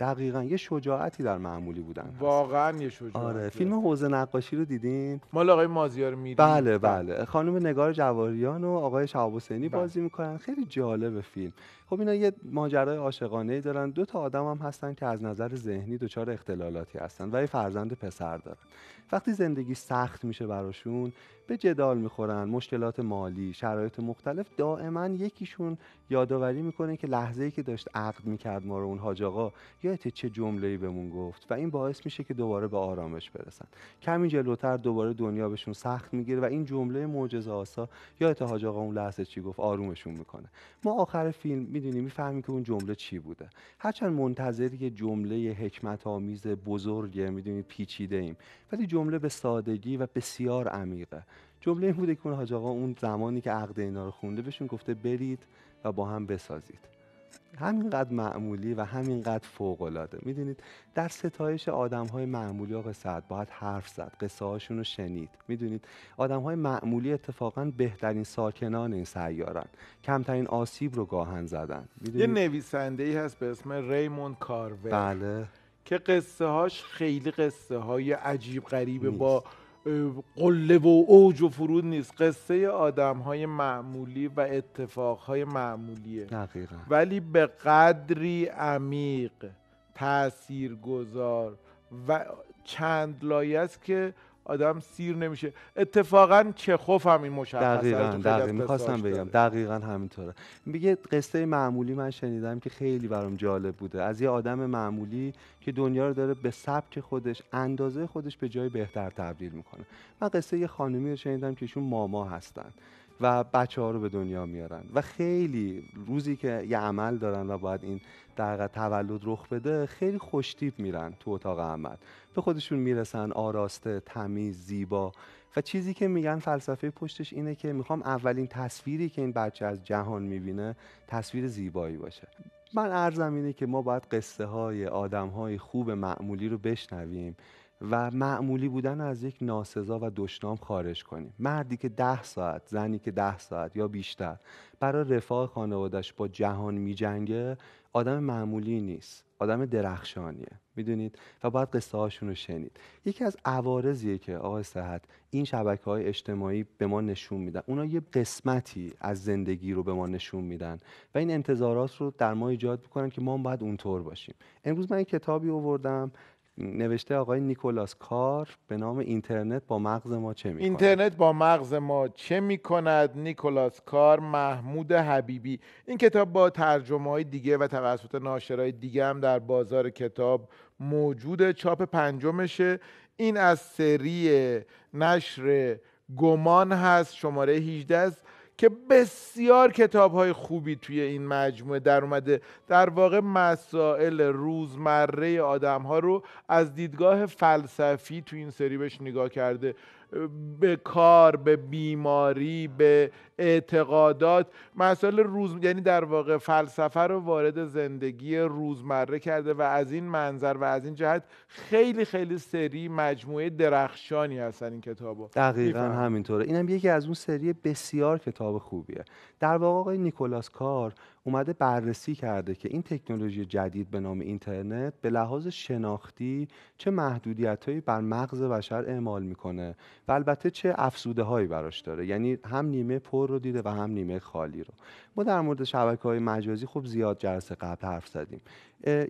دقیقا یه شجاعتی در معمولی بودن واقعا یه شجاعتی آره فیلم حوزه نقاشی رو دیدین مال آقای مازیار میری بله بله, بله. خانم نگار جواریان و آقای شعب حسینی بله. بازی میکنن خیلی جالب فیلم خب اینا یه ماجرای عاشقانه دارن دو تا آدم هم هستن که از نظر ذهنی دچار اختلالاتی هستن و یه فرزند پسر دارن وقتی زندگی سخت میشه براشون به جدال میخورن مشکلات مالی شرایط مختلف دائما یکیشون یادآوری میکنه که لحظه ای که داشت عقد میکرد ما رو اون حاج آقا چه جمله ای بهمون گفت و این باعث میشه که دوباره به آرامش برسن کمی جلوتر دوباره دنیا بهشون سخت میگیره و این جمله معجزه آسا یادت حاج آقا اون لحظه چی گفت آرومشون میکنه ما آخر فیلم میدونیم میفهمیم که اون جمله چی بوده هرچند منتظر یه جمله حکمت آمیز بزرگه میدونید پیچیده ایم ولی جمله به سادگی و بسیار عمیقه جمله این بوده که اون حاج آقا اون زمانی که عقد اینا رو خونده بهشون گفته برید و با هم بسازید همینقدر معمولی و همینقدر فوق میدونید در ستایش آدم های معمولی آقا سعد باید حرف زد قصه هاشون رو شنید میدونید آدم های معمولی اتفاقا بهترین ساکنان این سیارن کمترین آسیب رو گاهن زدن یه نویسنده ای هست به اسم ریموند کارور بله که قصه هاش خیلی قصه های عجیب غریبه با قله و اوج و فرود نیست قصه آدم های معمولی و اتفاق های معمولیه دقیقا. ولی به قدری عمیق تاثیرگذار گذار و چند لایه است که آدم سیر نمیشه اتفاقا خوف هم این مشخصه دقیقاً دقیقاً میخواستم بگم دقیقا همینطوره میگه قصه معمولی من شنیدم که خیلی برام جالب بوده از یه آدم معمولی که دنیا رو داره به سبک خودش اندازه خودش به جای بهتر تبدیل میکنه من قصه یه خانمی رو شنیدم که ایشون ماما هستن و بچه ها رو به دنیا میارن و خیلی روزی که یه عمل دارن و باید این در تولد رخ بده خیلی خوشتیب میرن تو اتاق عمل به خودشون میرسن آراسته تمیز زیبا و چیزی که میگن فلسفه پشتش اینه که میخوام اولین تصویری که این بچه از جهان میبینه تصویر زیبایی باشه من ارزم اینه که ما باید قصه های آدم های خوب معمولی رو بشنویم و معمولی بودن از یک ناسزا و دشنام خارج کنیم مردی که ده ساعت زنی که ده ساعت یا بیشتر برای رفاه خانوادش با جهان میجنگه آدم معمولی نیست آدم درخشانیه میدونید و باید قصه هاشون رو شنید یکی از عوارضیه که آقای صحت این شبکه های اجتماعی به ما نشون میدن اونا یه قسمتی از زندگی رو به ما نشون میدن و این انتظارات رو در ما ایجاد میکنن که ما باید اونطور باشیم امروز من این کتابی آوردم نوشته آقای نیکولاس کار به نام اینترنت با مغز ما چه می؟ اینترنت با مغز ما چه کند نیکولاس کار محمود حبیبی این کتاب با ترجمه های دیگه و توسط ناشرهای دیگه هم در بازار کتاب موجود چاپ پنجمشه این از سری نشر گمان هست شماره 18 است که بسیار کتاب های خوبی توی این مجموعه در اومده در واقع مسائل روزمره آدم ها رو از دیدگاه فلسفی توی این سری بهش نگاه کرده به کار به بیماری به اعتقادات مسائل روز یعنی در واقع فلسفه رو وارد زندگی روزمره کرده و از این منظر و از این جهت خیلی خیلی سری مجموعه درخشانی هستن این کتابا دقیقا همینطوره اینم یکی از اون سری بسیار کتاب خوبیه در واقع آقای نیکولاس کار اومده بررسی کرده که این تکنولوژی جدید به نام اینترنت به لحاظ شناختی چه محدودیت هایی بر مغز بشر اعمال میکنه و البته چه افسوده هایی براش داره یعنی هم نیمه پر رو دیده و هم نیمه خالی رو ما در مورد شبکه های مجازی خوب زیاد جلسه قبل حرف زدیم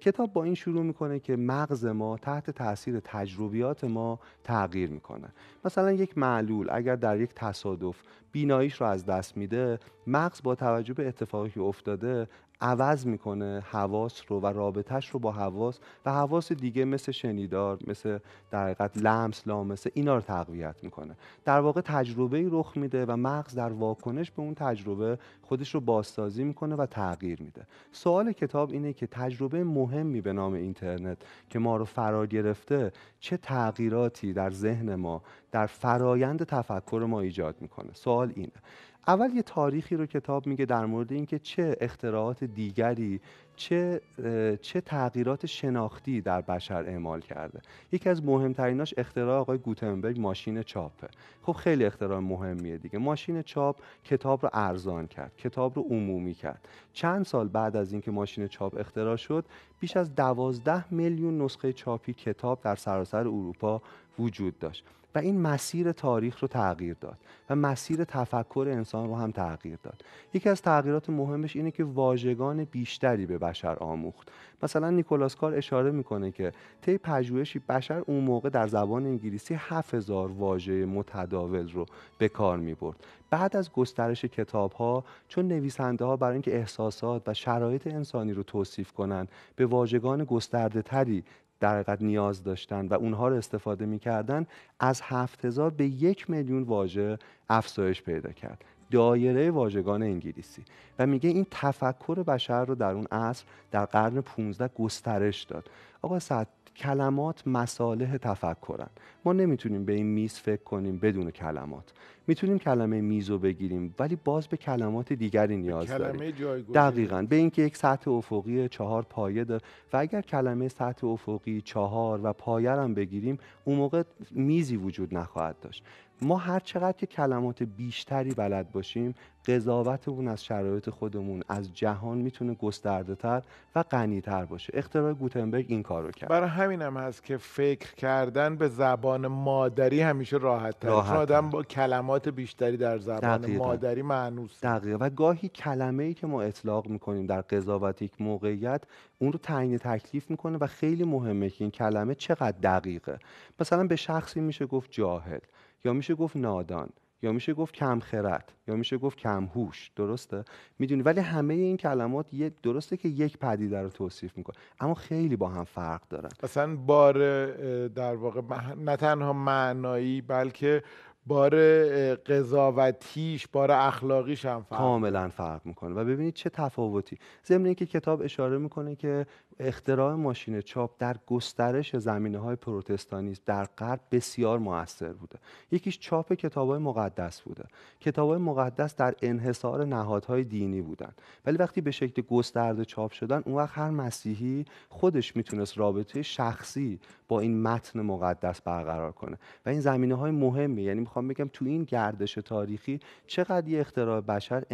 کتاب با این شروع میکنه که مغز ما تحت تاثیر تجربیات ما تغییر میکنه مثلا یک معلول اگر در یک تصادف بیناییش رو از دست میده مغز با توجه به اتفاقی که افتاده عوض میکنه حواس رو و رابطهش رو با حواس و حواس دیگه مثل شنیدار مثل در حقیقت لمس لامسه اینا رو تقویت میکنه در واقع تجربه ای رخ میده و مغز در واکنش به اون تجربه خودش رو بازسازی میکنه و تغییر میده سوال کتاب اینه که تجربه مهمی به نام اینترنت که ما رو فرا گرفته چه تغییراتی در ذهن ما در فرایند تفکر ما ایجاد میکنه سوال اینه اول یه تاریخی رو کتاب میگه در مورد اینکه چه اختراعات دیگری چه چه تغییرات شناختی در بشر اعمال کرده یکی از مهمتریناش اختراع آقای گوتنبرگ ماشین چاپه خب خیلی اختراع مهمیه دیگه ماشین چاپ کتاب رو ارزان کرد کتاب رو عمومی کرد چند سال بعد از اینکه ماشین چاپ اختراع شد بیش از دوازده میلیون نسخه چاپی کتاب در سراسر اروپا وجود داشت و این مسیر تاریخ رو تغییر داد و مسیر تفکر انسان رو هم تغییر داد یکی از تغییرات مهمش اینه که واژگان بیشتری به بشر آموخت مثلا نیکولاس کار اشاره میکنه که طی پژوهشی بشر اون موقع در زبان انگلیسی 7000 واژه متداول رو به کار می بعد از گسترش کتاب ها چون نویسنده ها برای اینکه احساسات و شرایط انسانی رو توصیف کنند به واژگان گسترده تری در حقیقت نیاز داشتند و اونها رو استفاده میکردن از هزار به یک میلیون واژه افزایش پیدا کرد دایره واژگان انگلیسی و میگه این تفکر بشر رو در اون عصر در قرن 15 گسترش داد آقا صد کلمات مصالح تفکرن ما نمیتونیم به این میز فکر کنیم بدون کلمات میتونیم کلمه میز رو بگیریم ولی باز به کلمات دیگری نیاز داریم دقیقا به اینکه یک سطح افقی چهار پایه داره و اگر کلمه سطح افقی چهار و پایه هم بگیریم اون موقع میزی وجود نخواهد داشت ما هر چقدر که کلمات بیشتری بلد باشیم اون از شرایط خودمون از جهان میتونه گسترده تر و تر باشه اختراع گوتنبرگ این کارو کرد برای همینم هم هست که فکر کردن به زبان زبان مادری همیشه راحت تر آدم با کلمات بیشتری در زبان مادری معنوس دقیقا و گاهی کلمه ای که ما اطلاق میکنیم در قضاوت یک موقعیت اون رو تعیین تکلیف میکنه و خیلی مهمه که این کلمه چقدر دقیقه مثلا به شخصی میشه گفت جاهل یا میشه گفت نادان یا میشه گفت کم خرد یا میشه گفت کم هوش درسته میدونی ولی همه این کلمات یه درسته که یک پدیده رو توصیف میکنه اما خیلی با هم فرق دارن اصلا بار در واقع نه تنها معنایی بلکه بار قضاوتیش بار اخلاقیش هم فرق کاملا فرق میکنه و ببینید چه تفاوتی ضمن اینکه کتاب اشاره میکنه که اختراع ماشین چاپ در گسترش زمینه های پروتستانی در غرب بسیار موثر بوده یکیش چاپ کتاب های مقدس بوده کتاب های مقدس در انحصار نهادهای دینی بودن ولی وقتی به شکل گسترده چاپ شدن اون وقت هر مسیحی خودش میتونست رابطه شخصی با این متن مقدس برقرار کنه و این زمینه های یعنی میخوام بگم تو این گردش تاریخی چقدر یه اختراع بشر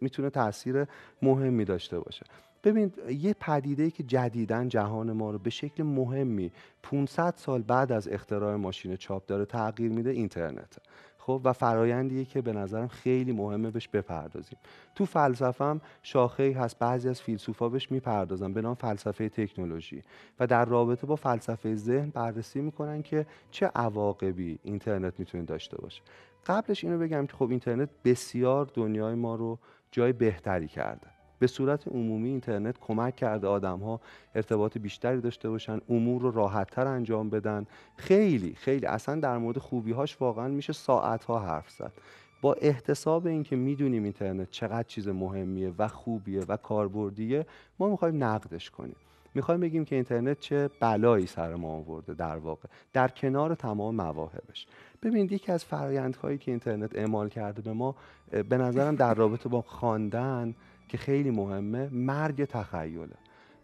میتونه تاثیر مهمی داشته باشه ببین یه پدیده که جدیدن جهان ما رو به شکل مهمی 500 سال بعد از اختراع ماشین چاپ داره تغییر میده اینترنت خب و فرایندیه که به نظرم خیلی مهمه بهش بپردازیم تو فلسفه هم شاخه‌ای هست بعضی از فیلسوفا بهش میپردازن به نام فلسفه تکنولوژی و در رابطه با فلسفه ذهن بررسی میکنن که چه عواقبی اینترنت میتونه داشته باشه قبلش اینو بگم که خب اینترنت بسیار دنیای ما رو جای بهتری کرده به صورت عمومی اینترنت کمک کرده آدم ها ارتباط بیشتری داشته باشن امور رو راحتتر انجام بدن خیلی خیلی اصلا در مورد خوبی هاش واقعا میشه ساعت ها حرف زد با احتساب اینکه میدونیم اینترنت چقدر چیز مهمیه و خوبیه و کاربردیه ما میخوایم نقدش کنیم میخوایم بگیم که اینترنت چه بلایی سر ما آورده در واقع در کنار تمام مواهبش ببینید یکی از فرایندهایی که اینترنت اعمال کرده به ما به نظرم در رابطه با خواندن که خیلی مهمه مرگ تخیله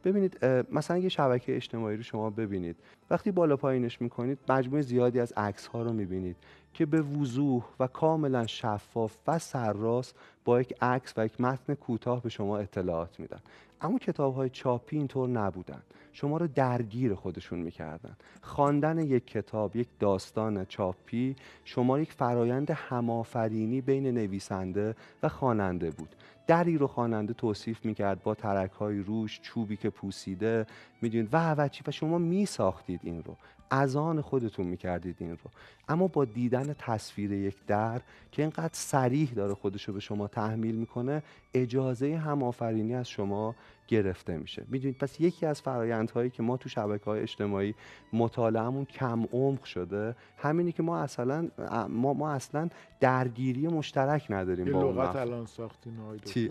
ببینید مثلا یه شبکه اجتماعی رو شما ببینید وقتی بالا پایینش میکنید مجموعه زیادی از عکس ها رو میبینید که به وضوح و کاملا شفاف و سرراست با یک عکس و یک متن کوتاه به شما اطلاعات میدن اما کتاب های چاپی اینطور نبودن شما رو درگیر خودشون میکردن خواندن یک کتاب یک داستان چاپی شما یک فرایند همافرینی بین نویسنده و خواننده بود دری رو خواننده توصیف میکرد با ترک های روش چوبی که پوسیده میدونید و وچی و شما میساختید این رو از آن خودتون میکردید این رو اما با دیدن تصویر یک در که اینقدر سریح داره خودش رو به شما تحمیل میکنه اجازه همآفرینی از شما گرفته میشه میدونید پس یکی از فرایندهایی که ما تو شبکه های اجتماعی مطالعهمون کم عمق شده همینی که ما اصلا ما, ما اصلا درگیری مشترک نداریم با اون لغت الان ساختین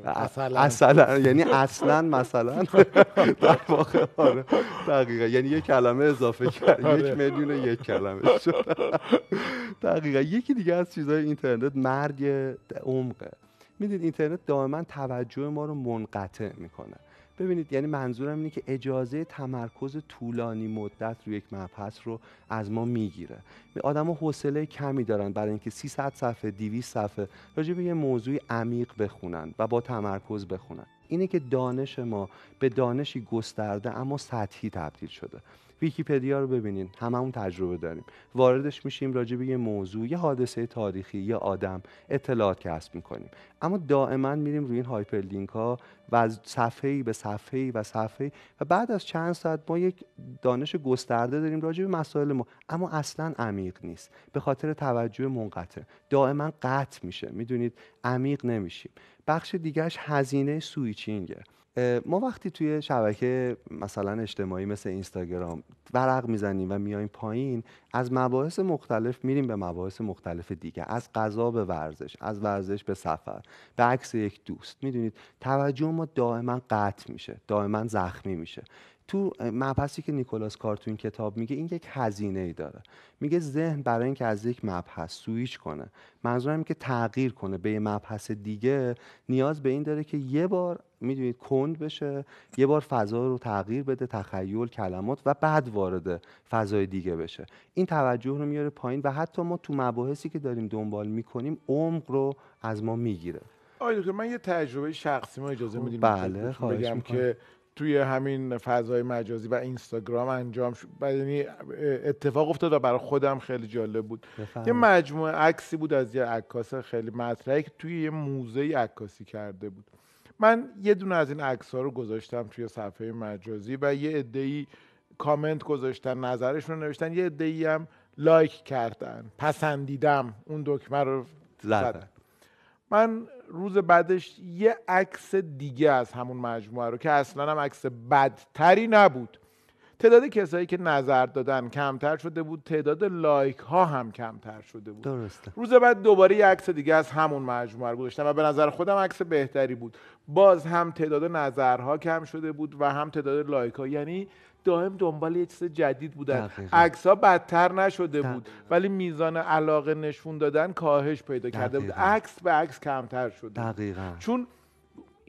اصلا اصلا یعنی اصلا مثلا در آره یعنی یه کلمه اضافه کرد آره. یک میلیون یک کلمه شد یکی دیگه از چیزهای اینترنت مرگ عمقه میدید اینترنت دائما توجه ما رو منقطع میکنه ببینید یعنی منظورم اینه که اجازه تمرکز طولانی مدت روی یک مبحث رو از ما میگیره آدما حوصله کمی دارن برای اینکه 300 صفحه 200 صفحه راجع به یه موضوعی عمیق بخونن و با تمرکز بخونن اینه که دانش ما به دانشی گسترده اما سطحی تبدیل شده ویکیپدیا رو ببینین هممون تجربه داریم واردش میشیم راجع به یه موضوع یه حادثه تاریخی یه آدم اطلاعات کسب میکنیم اما دائما میریم روی این هایپر لینک ها و از صفحه به صفحه و صفحه و بعد از چند ساعت ما یک دانش گسترده داریم راجع به مسائل ما اما اصلا عمیق نیست به خاطر توجه منقطع دائما قطع میشه میدونید عمیق نمیشیم بخش دیگرش هزینه سویچینگه ما وقتی توی شبکه مثلا اجتماعی مثل اینستاگرام ورق میزنیم و میایم پایین از مباحث مختلف میریم به مباحث مختلف دیگه از غذا به ورزش از ورزش به سفر به عکس یک دوست میدونید توجه ما دائما قطع میشه دائما زخمی میشه تو مبحثی که نیکولاس کارتون کتاب میگه این یک هزینه ای داره میگه ذهن برای اینکه از یک مبحث سویچ کنه منظورم که تغییر کنه به یه مبحث دیگه نیاز به این داره که یه بار میدونید کند بشه یه بار فضا رو تغییر بده تخیل کلمات و بعد وارد فضای دیگه بشه این توجه رو میاره پایین و حتی ما تو مباحثی که داریم دنبال میکنیم عمق رو از ما میگیره آقای دکتر من یه تجربه شخصی ما اجازه خب، میدیم بله بگم میکنم. که توی همین فضای مجازی و اینستاگرام انجام شد یعنی اتفاق افتاد و برای خودم خیلی جالب بود یه مجموعه عکسی بود از یه عکاس خیلی مطرحی که توی یه موزه عکاسی کرده بود من یه دونه از این عکس ها رو گذاشتم توی صفحه مجازی و یه ای کامنت گذاشتن نظرشون رو نوشتن یه ای هم لایک کردن پسندیدم اون دکمه رو زدن من روز بعدش یه عکس دیگه از همون مجموعه رو که اصلا هم عکس بدتری نبود تعداد کسایی که نظر دادن کمتر شده بود تعداد لایک ها هم کمتر شده بود درسته روز بعد دوباره یک عکس دیگه از همون مجموعه رو گذاشتم و به نظر خودم عکس بهتری بود باز هم تعداد نظرها کم شده بود و هم تعداد لایک ها یعنی دائم دنبال یه چیز جدید بودن عکس ها بدتر نشده بود ولی میزان علاقه نشون دادن کاهش پیدا کرده بود عکس به عکس کمتر شده دقیقا. چون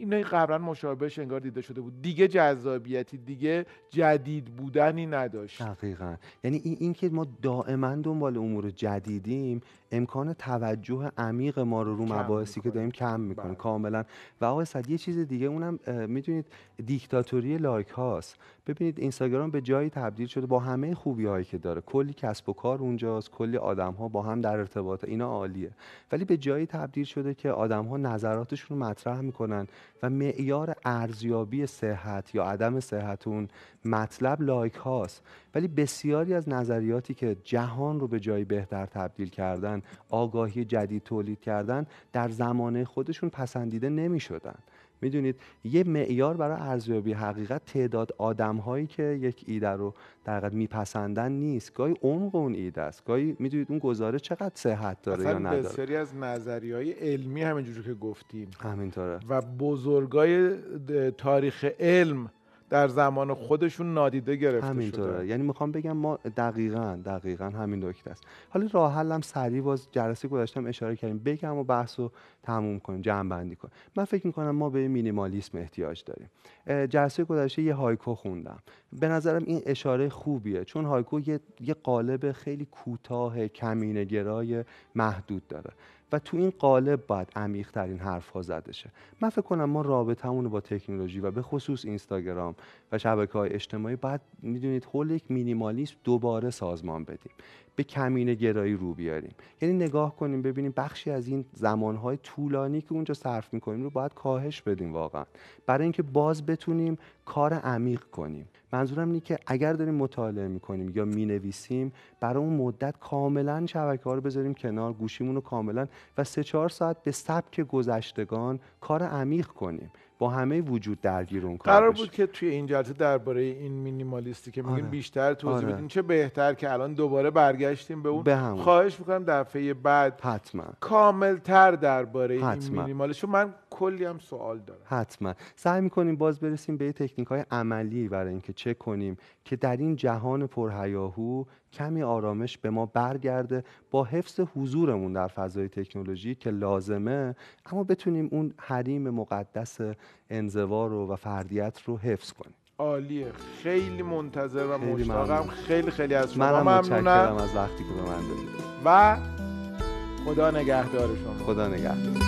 این قبلا مشابهش انگار دیده شده بود دیگه جذابیتی دیگه جدید بودنی نداشت دقیقا یعنی این, این که ما دائما دنبال امور جدیدیم امکان توجه عمیق ما رو رو مباحثی که داریم کم میکنه بله. کاملا و آقای صد یه چیز دیگه اونم میدونید دیکتاتوری لایک هاست ببینید اینستاگرام به جایی تبدیل شده با همه خوبی هایی که داره کلی کسب و کار اونجاست کلی آدم ها با هم در ارتباط اینا عالیه ولی به جایی تبدیل شده که آدم ها نظراتشون رو مطرح میکنن و معیار ارزیابی صحت یا عدم صحت اون مطلب لایک هاست ولی بسیاری از نظریاتی که جهان رو به جای بهتر تبدیل کردن آگاهی جدید تولید کردن در زمانه خودشون پسندیده نمی شدن میدونید یه معیار برای ارزیابی حقیقت تعداد آدم هایی که یک ایده رو در میپسندن نیست گاهی عمق اون ایده است گاهی میدونید اون گزاره چقدر صحت داره یا نداره بسیاری از نظریه های علمی همینجوری که گفتیم همینطوره و بزرگای تاریخ علم در زمان خودشون نادیده گرفته همینطوره. شده یعنی میخوام بگم ما دقیقا دقیقا همین نکته است حالا راه هم سریع باز جلسه گذاشتم اشاره کردیم بگم و بحث رو تموم کنیم جمع بندی کنیم من فکر میکنم ما به مینیمالیسم احتیاج داریم جلسه گذشته یه هایکو خوندم به نظرم این اشاره خوبیه چون هایکو یه, قالب خیلی کوتاه کمینگرای محدود داره و تو این قالب باید عمیق ترین حرف ها زده شه من فکر کنم ما رابطمون با تکنولوژی و به خصوص اینستاگرام و شبکه های اجتماعی باید میدونید حول یک مینیمالیسم دوباره سازمان بدیم به کمینه گرایی رو بیاریم یعنی نگاه کنیم ببینیم بخشی از این زمانهای طولانی که اونجا صرف میکنیم رو باید کاهش بدیم واقعا برای اینکه باز بتونیم کار عمیق کنیم منظورم اینه که اگر داریم مطالعه میکنیم یا مینویسیم برای اون مدت کاملا شبکه ها رو بذاریم کنار گوشیمون رو کاملا و سه چهار ساعت به سبک گذشتگان کار عمیق کنیم با همه وجود درگیر اون کار قرار بود که توی این جلسه درباره این مینیمالیستی که میگیم آره. بیشتر توضیح آره. بدین چه بهتر که الان دوباره برگشتیم به اون خواهش میکنم دفعه بعد حتما تر درباره این مینیمالیست من کلی هم سوال داره حتما سعی میکنیم باز برسیم به تکنیک های عملی برای اینکه چه کنیم که در این جهان پرهیاهو کمی آرامش به ما برگرده با حفظ حضورمون در فضای تکنولوژی که لازمه اما بتونیم اون حریم مقدس انزوا رو و فردیت رو حفظ کنیم عالیه خیلی منتظر و خیلی مشتاقم خیلی خیلی از شما منم ممنونم از وقتی که به من دادید و خدا نگهدار شما خدا نگهدار